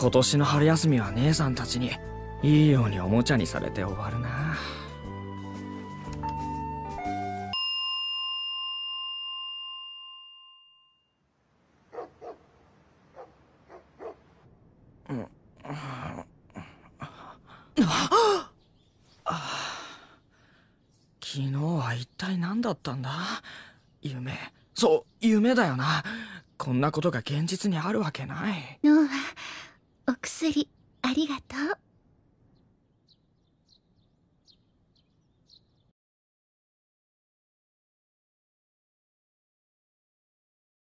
今年の春休みは姉さんたちにいいようにおもちゃにされて終わるな昨日は一体何だったんだ夢そう夢だよなこんなことが現実にあるわけない脳はありがとう。